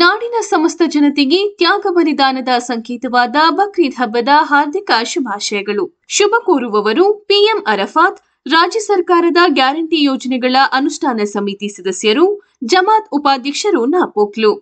ನಾಡಿನ ಸಮಸ್ತ ಜನತೆಗೆ ತ್ಯಾಗ ಬಲಿದಾನದ ಸಂಕೇತವಾದ ಬಕ್ರೀದ್ ಹಬ್ಬದ ಹಾರ್ದಿಕ ಶುಭಾಶಯಗಳು ಶುಭ ಕೋರುವವರು ಪಿಎಂ ಅರಫಾತ್ ರಾಜ್ಯ ಸರ್ಕಾರದ ಗ್ಯಾರಂಟಿ ಯೋಜನೆಗಳ ಅನುಷ್ಠಾನ ಸಮಿತಿ ಸದಸ್ಯರು ಜಮಾತ್ ಉಪಾಧ್ಯಕ್ಷರು ನಾಪೋಕ್ಲು